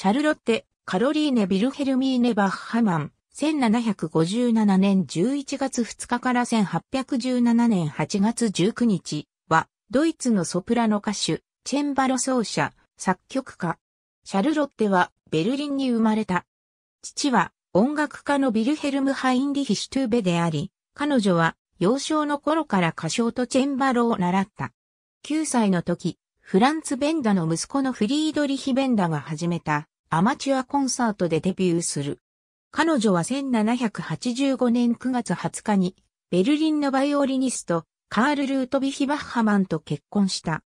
シャルロッテ、カロリーネ・ビルヘルミーネ・バッハマン、1757年11月2日から1817年8月19日は、ドイツのソプラノ歌手、チェンバロ奏者、作曲家。シャルロッテはベルリンに生まれた。父は音楽家のビルヘルム・ハインリヒ・シュトゥーベであり、彼女は幼少の頃から歌唱とチェンバロを習った。9歳の時、フランツ・ベンダの息子のフリードリヒ・ベンダが始めたアマチュアコンサートでデビューする。彼女は1785年9月20日に、ベルリンのバイオリニスト、カール・ルートビヒ・バッハマンと結婚した。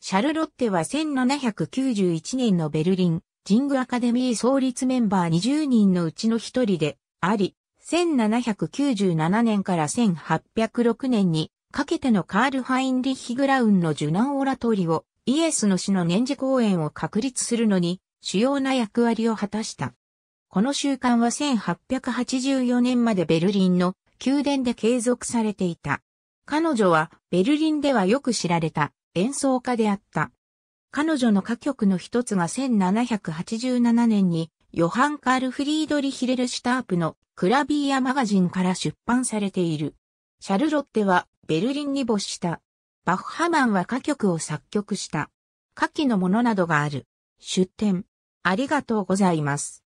シャルロッテは1791年のベルリン、ジングアカデミー創立メンバー20人のうちの一人であり、1797年から1806年にかけてのカール・ハインリッヒ・グラウンのジュナオラトリオ、イエスの死の年次公演を確立するのに主要な役割を果たした。この習慣は1884年までベルリンの宮殿で継続されていた。彼女はベルリンではよく知られた演奏家であった。彼女の歌曲の一つが1787年にヨハン・カール・フリードリヒ・レルシュタープのクラビーヤマガジンから出版されている。シャルロッテはベルリンに没した。バッハマンは歌曲を作曲した。下記のものなどがある。出典。ありがとうございます。